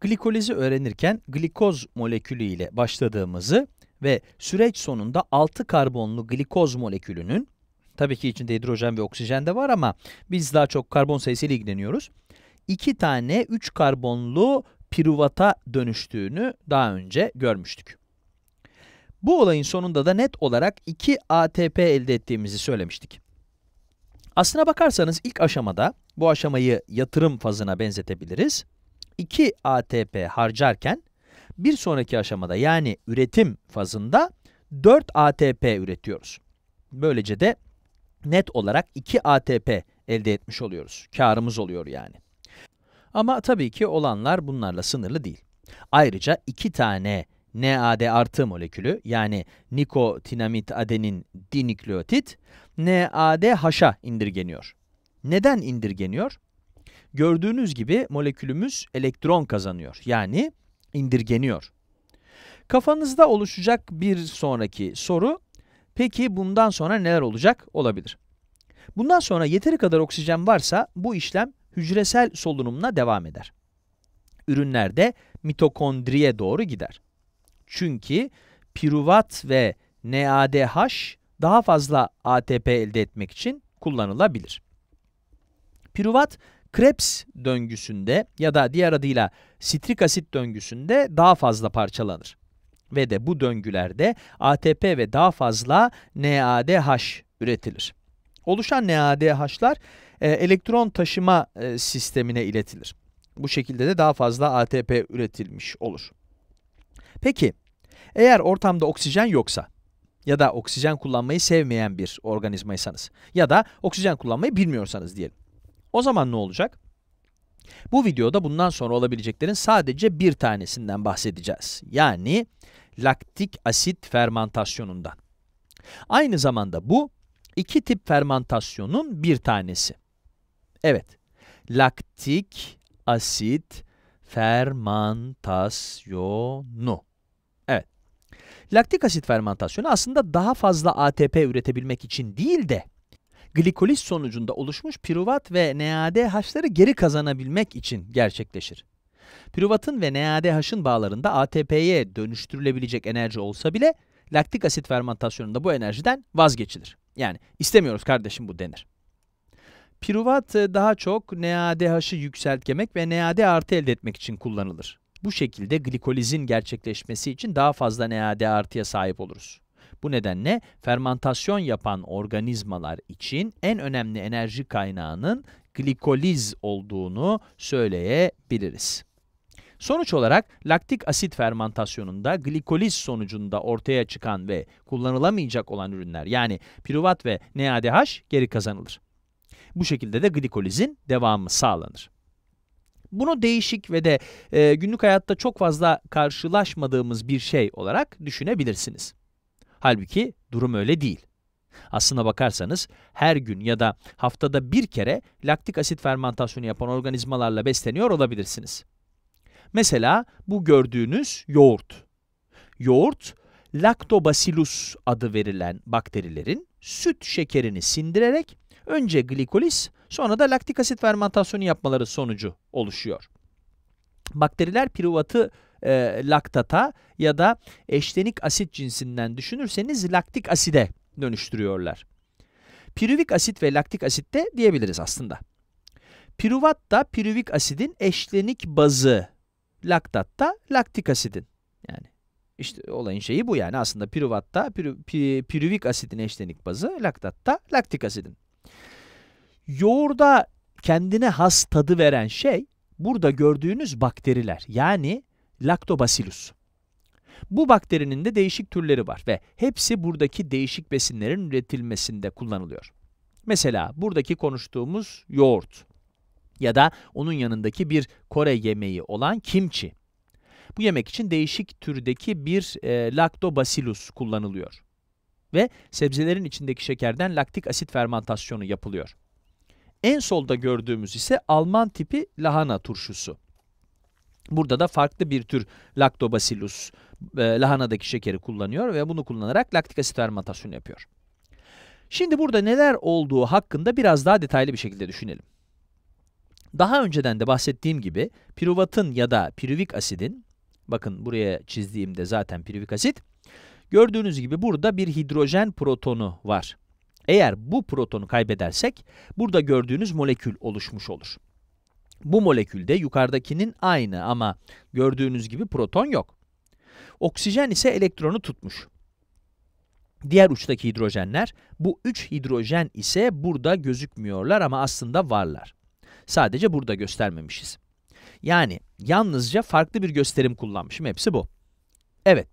Glikolizi öğrenirken glikoz molekülü ile başladığımızı ve süreç sonunda 6 karbonlu glikoz molekülünün tabii ki içinde hidrojen ve oksijen de var ama biz daha çok karbon sayısıyla ilgileniyoruz. 2 tane 3 karbonlu piruvata dönüştüğünü daha önce görmüştük. Bu olayın sonunda da net olarak 2 ATP elde ettiğimizi söylemiştik. Aslına bakarsanız ilk aşamada bu aşamayı yatırım fazına benzetebiliriz. 2 ATP harcarken bir sonraki aşamada yani üretim fazında 4 ATP üretiyoruz. Böylece de net olarak 2 ATP elde etmiş oluyoruz. Karımız oluyor yani. Ama tabii ki olanlar bunlarla sınırlı değil. Ayrıca 2 tane NAD artı molekülü yani nikotinamit adenin dinikleotit haşa indirgeniyor. Neden indirgeniyor? Gördüğünüz gibi molekülümüz elektron kazanıyor. Yani indirgeniyor. Kafanızda oluşacak bir sonraki soru, peki bundan sonra neler olacak olabilir? Bundan sonra yeteri kadar oksijen varsa bu işlem hücresel solunumla devam eder. Ürünler de mitokondriye doğru gider. Çünkü piruvat ve NADH daha fazla ATP elde etmek için kullanılabilir. Piruvat Krebs döngüsünde ya da diğer adıyla sitrik asit döngüsünde daha fazla parçalanır. Ve de bu döngülerde ATP ve daha fazla NADH üretilir. Oluşan NADH'lar e, elektron taşıma e, sistemine iletilir. Bu şekilde de daha fazla ATP üretilmiş olur. Peki, eğer ortamda oksijen yoksa ya da oksijen kullanmayı sevmeyen bir organizmaysanız ya da oksijen kullanmayı bilmiyorsanız diyelim. O zaman ne olacak? Bu videoda bundan sonra olabileceklerin sadece bir tanesinden bahsedeceğiz. Yani laktik asit fermantasyonundan. Aynı zamanda bu iki tip fermantasyonun bir tanesi. Evet, laktik asit fermantasyonu. Evet, laktik asit fermantasyonu aslında daha fazla ATP üretebilmek için değil de glikoliz sonucunda oluşmuş piruvat ve NADH'ları geri kazanabilmek için gerçekleşir. Piruvatın ve NADH'ın bağlarında ATP'ye dönüştürülebilecek enerji olsa bile laktik asit fermentasyonunda bu enerjiden vazgeçilir. Yani istemiyoruz kardeşim bu denir. Piruvat e, daha çok NADH'ı yükseltmek ve NAD artı elde etmek için kullanılır. Bu şekilde glikolizin gerçekleşmesi için daha fazla NAD artıya sahip oluruz. Bu nedenle fermantasyon yapan organizmalar için en önemli enerji kaynağının glikoliz olduğunu söyleyebiliriz. Sonuç olarak laktik asit fermantasyonunda glikoliz sonucunda ortaya çıkan ve kullanılamayacak olan ürünler yani piruvat ve NADH geri kazanılır. Bu şekilde de glikolizin devamı sağlanır. Bunu değişik ve de e, günlük hayatta çok fazla karşılaşmadığımız bir şey olarak düşünebilirsiniz. Halbuki durum öyle değil. Aslına bakarsanız her gün ya da haftada bir kere laktik asit fermentasyonu yapan organizmalarla besleniyor olabilirsiniz. Mesela bu gördüğünüz yoğurt. Yoğurt, Lactobacillus adı verilen bakterilerin süt şekerini sindirerek önce glikoliz sonra da laktik asit fermentasyonu yapmaları sonucu oluşuyor. Bakteriler piruvatı e, laktata ya da eşlenik asit cinsinden düşünürseniz laktik aside dönüştürüyorlar. Piruvik asit ve laktik asit de diyebiliriz aslında. Piruvat da piruvik asidin eşlenik bazı, laktat da laktik asidin. Yani işte olayın şeyi bu yani aslında piruvatta piru, pi, piruvik asidin eşlenik bazı, laktatta laktik asidin. Yoğurda kendine has tadı veren şey burada gördüğünüz bakteriler. Yani Lactobacillus. Bu bakterinin de değişik türleri var ve hepsi buradaki değişik besinlerin üretilmesinde kullanılıyor. Mesela buradaki konuştuğumuz yoğurt ya da onun yanındaki bir Kore yemeği olan kimchi. Bu yemek için değişik türdeki bir e, lactobacillus kullanılıyor. Ve sebzelerin içindeki şekerden laktik asit fermentasyonu yapılıyor. En solda gördüğümüz ise Alman tipi lahana turşusu. Burada da farklı bir tür laktobasillus e, lahanadaki şekeri kullanıyor ve bunu kullanarak laktik asit fermentasyon yapıyor. Şimdi burada neler olduğu hakkında biraz daha detaylı bir şekilde düşünelim. Daha önceden de bahsettiğim gibi piruvatın ya da piruvik asidin, bakın buraya çizdiğimde zaten piruvik asit, gördüğünüz gibi burada bir hidrojen protonu var. Eğer bu protonu kaybedersek burada gördüğünüz molekül oluşmuş olur. Bu molekülde yukarıdakinin aynı ama gördüğünüz gibi proton yok. Oksijen ise elektronu tutmuş. Diğer uçtaki hidrojenler, bu 3 hidrojen ise burada gözükmüyorlar ama aslında varlar. Sadece burada göstermemişiz. Yani yalnızca farklı bir gösterim kullanmışım, hepsi bu. Evet,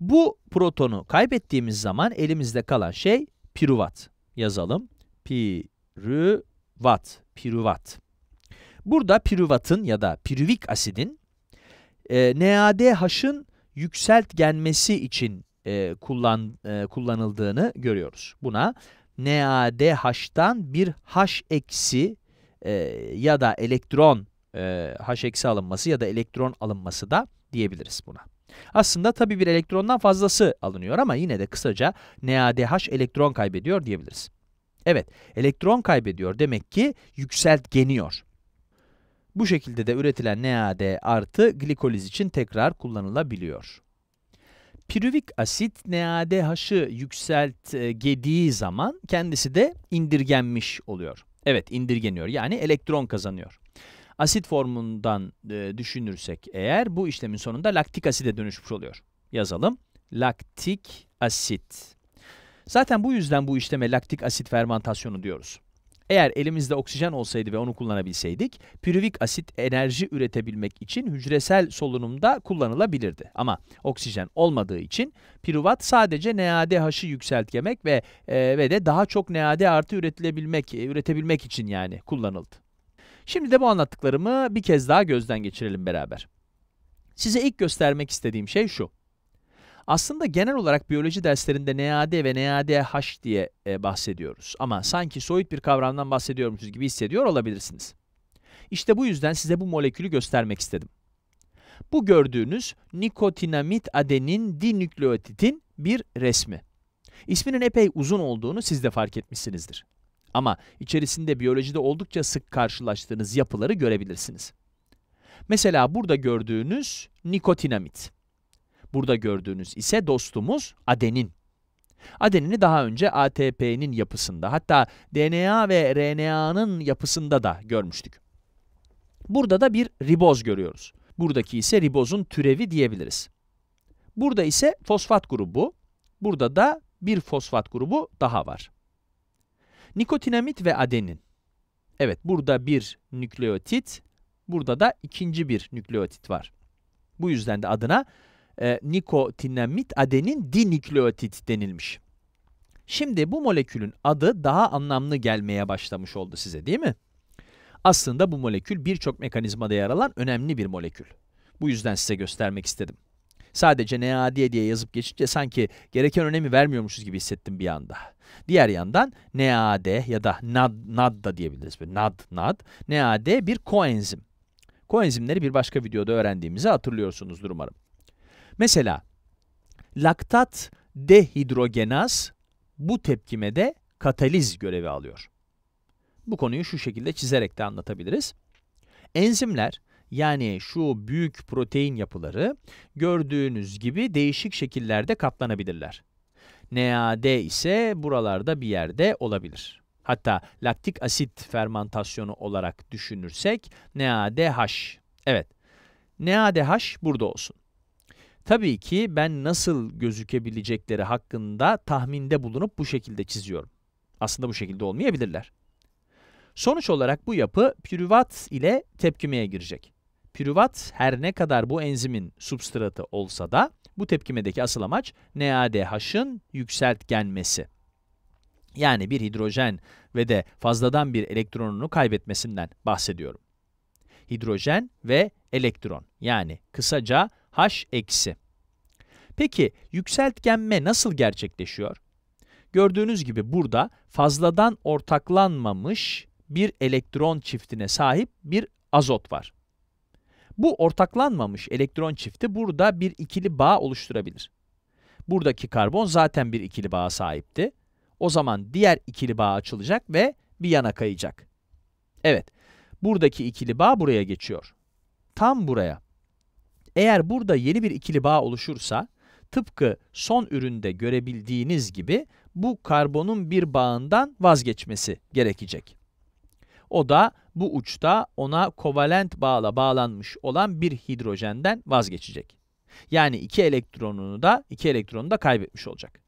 bu protonu kaybettiğimiz zaman elimizde kalan şey piruvat. Yazalım, piruvat, piruvat. Burada piruvatın ya da piruvik asidin e, NADH'ın yükseltgenmesi için e, kullan, e, kullanıldığını görüyoruz. Buna NADH'tan bir H eksi e, ya da elektron e, H eksi alınması ya da elektron alınması da diyebiliriz buna. Aslında tabi bir elektrondan fazlası alınıyor ama yine de kısaca NADH elektron kaybediyor diyebiliriz. Evet, elektron kaybediyor demek ki yükseltgeniyor. Bu şekilde de üretilen NAD artı glikoliz için tekrar kullanılabiliyor. Pirüvik asit NAD NADH'ı yükseltgediği e, zaman kendisi de indirgenmiş oluyor. Evet indirgeniyor yani elektron kazanıyor. Asit formundan e, düşünürsek eğer bu işlemin sonunda laktik aside dönüşmüş oluyor. Yazalım. Laktik asit. Zaten bu yüzden bu işleme laktik asit fermentasyonu diyoruz. Eğer elimizde oksijen olsaydı ve onu kullanabilseydik, pürüvik asit enerji üretebilmek için hücresel solunumda kullanılabilirdi. Ama oksijen olmadığı için piruvat sadece NADH'ı yükseltmek ve e, ve de daha çok NAD artı üretilebilmek, e, üretebilmek için yani kullanıldı. Şimdi de bu anlattıklarımı bir kez daha gözden geçirelim beraber. Size ilk göstermek istediğim şey şu. Aslında genel olarak biyoloji derslerinde NAD ve NADH diye e, bahsediyoruz. Ama sanki soyut bir kavramdan bahsediyormuşuz gibi hissediyor olabilirsiniz. İşte bu yüzden size bu molekülü göstermek istedim. Bu gördüğünüz nikotinamit adenin dinükleotidin bir resmi. İsminin epey uzun olduğunu siz de fark etmişsinizdir. Ama içerisinde biyolojide oldukça sık karşılaştığınız yapıları görebilirsiniz. Mesela burada gördüğünüz nikotinamit burada gördüğünüz ise dostumuz adenin. Adenini daha önce ATP'nin yapısında hatta DNA ve RNA'nın yapısında da görmüştük. Burada da bir riboz görüyoruz. Buradaki ise ribozun türevi diyebiliriz. Burada ise fosfat grubu, burada da bir fosfat grubu daha var. Nikotinamit ve adenin. Evet, burada bir nükleotit, burada da ikinci bir nükleotit var. Bu yüzden de adına e, nikotinamit adenin dinikleotit denilmiş. Şimdi bu molekülün adı daha anlamlı gelmeye başlamış oldu size değil mi? Aslında bu molekül birçok mekanizmada yer alan önemli bir molekül. Bu yüzden size göstermek istedim. Sadece NAD diye yazıp geçince sanki gereken önemi vermiyormuşuz gibi hissettim bir anda. Diğer yandan NAD ya da NAD, NAD da diyebiliriz. NAD, NAD. NAD bir koenzim. Koenzimleri bir başka videoda öğrendiğimizi hatırlıyorsunuzdur umarım. Mesela laktat dehidrogenaz bu tepkimede kataliz görevi alıyor. Bu konuyu şu şekilde çizerek de anlatabiliriz. Enzimler yani şu büyük protein yapıları gördüğünüz gibi değişik şekillerde katlanabilirler. NAD ise buralarda bir yerde olabilir. Hatta laktik asit fermentasyonu olarak düşünürsek NADH. Evet, NADH burada olsun. Tabii ki ben nasıl gözükebilecekleri hakkında tahminde bulunup bu şekilde çiziyorum. Aslında bu şekilde olmayabilirler. Sonuç olarak bu yapı pürüvat ile tepkimeye girecek. Pürüvat her ne kadar bu enzimin substratı olsa da bu tepkimedeki asıl amaç NADH'ın yükseltgenmesi. Yani bir hidrojen ve de fazladan bir elektronunu kaybetmesinden bahsediyorum. Hidrojen ve elektron yani kısaca h eksi. Peki yükseltgenme nasıl gerçekleşiyor? Gördüğünüz gibi burada fazladan ortaklanmamış bir elektron çiftine sahip bir azot var. Bu ortaklanmamış elektron çifti burada bir ikili bağ oluşturabilir. Buradaki karbon zaten bir ikili bağa sahipti. O zaman diğer ikili bağ açılacak ve bir yana kayacak. Evet, buradaki ikili bağ buraya geçiyor. Tam buraya. Eğer burada yeni bir ikili bağ oluşursa, tıpkı son üründe görebildiğiniz gibi bu karbonun bir bağından vazgeçmesi gerekecek. O da bu uçta ona kovalent bağla bağlanmış olan bir hidrojenden vazgeçecek. Yani iki elektronunu da iki elektronunu da kaybetmiş olacak.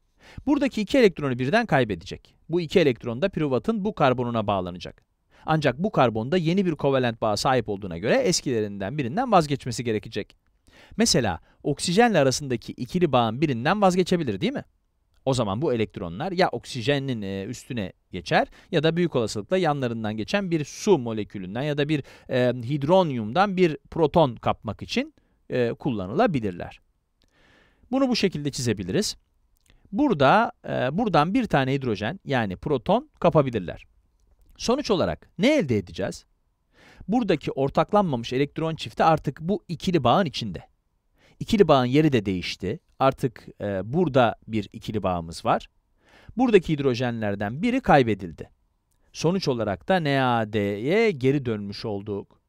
Buradaki iki elektronu birden kaybedecek. Bu iki elektron da piruvatın bu karbonuna bağlanacak. Ancak bu karbonda yeni bir kovalent bağ sahip olduğuna göre eskilerinden birinden vazgeçmesi gerekecek. Mesela oksijenle arasındaki ikili bağın birinden vazgeçebilir değil mi? O zaman bu elektronlar ya oksijenin üstüne geçer ya da büyük olasılıkla yanlarından geçen bir su molekülünden ya da bir e, hidronyumdan bir proton kapmak için e, kullanılabilirler. Bunu bu şekilde çizebiliriz. Burada e, buradan bir tane hidrojen yani proton kapabilirler. Sonuç olarak ne elde edeceğiz? Buradaki ortaklanmamış elektron çifti artık bu ikili bağın içinde. İkili bağın yeri de değişti. Artık e, burada bir ikili bağımız var. Buradaki hidrojenlerden biri kaybedildi. Sonuç olarak da NAD'ye geri dönmüş olduk.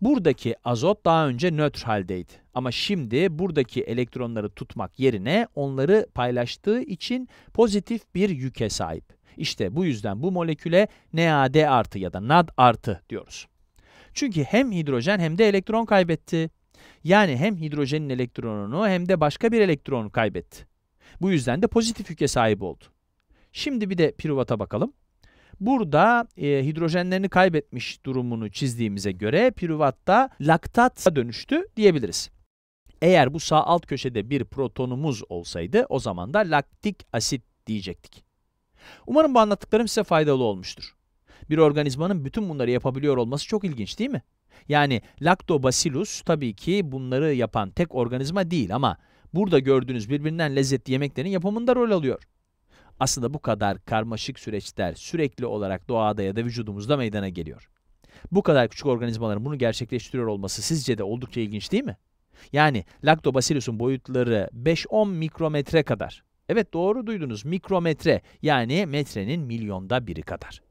Buradaki azot daha önce nötr haldeydi. Ama şimdi buradaki elektronları tutmak yerine onları paylaştığı için pozitif bir yüke sahip. İşte bu yüzden bu moleküle NAD artı ya da NAD artı diyoruz. Çünkü hem hidrojen hem de elektron kaybetti. Yani hem hidrojenin elektronunu hem de başka bir elektronu kaybetti. Bu yüzden de pozitif yüke sahip oldu. Şimdi bir de piruvata bakalım. Burada e, hidrojenlerini kaybetmiş durumunu çizdiğimize göre piruvatta laktata dönüştü diyebiliriz. Eğer bu sağ alt köşede bir protonumuz olsaydı o zaman da laktik asit diyecektik. Umarım bu anlattıklarım size faydalı olmuştur bir organizmanın bütün bunları yapabiliyor olması çok ilginç değil mi? Yani Lactobacillus tabii ki bunları yapan tek organizma değil ama burada gördüğünüz birbirinden lezzetli yemeklerin yapımında rol alıyor. Aslında bu kadar karmaşık süreçler sürekli olarak doğada ya da vücudumuzda meydana geliyor. Bu kadar küçük organizmaların bunu gerçekleştiriyor olması sizce de oldukça ilginç değil mi? Yani Lactobacillus'un boyutları 5-10 mikrometre kadar. Evet doğru duydunuz mikrometre yani metrenin milyonda biri kadar.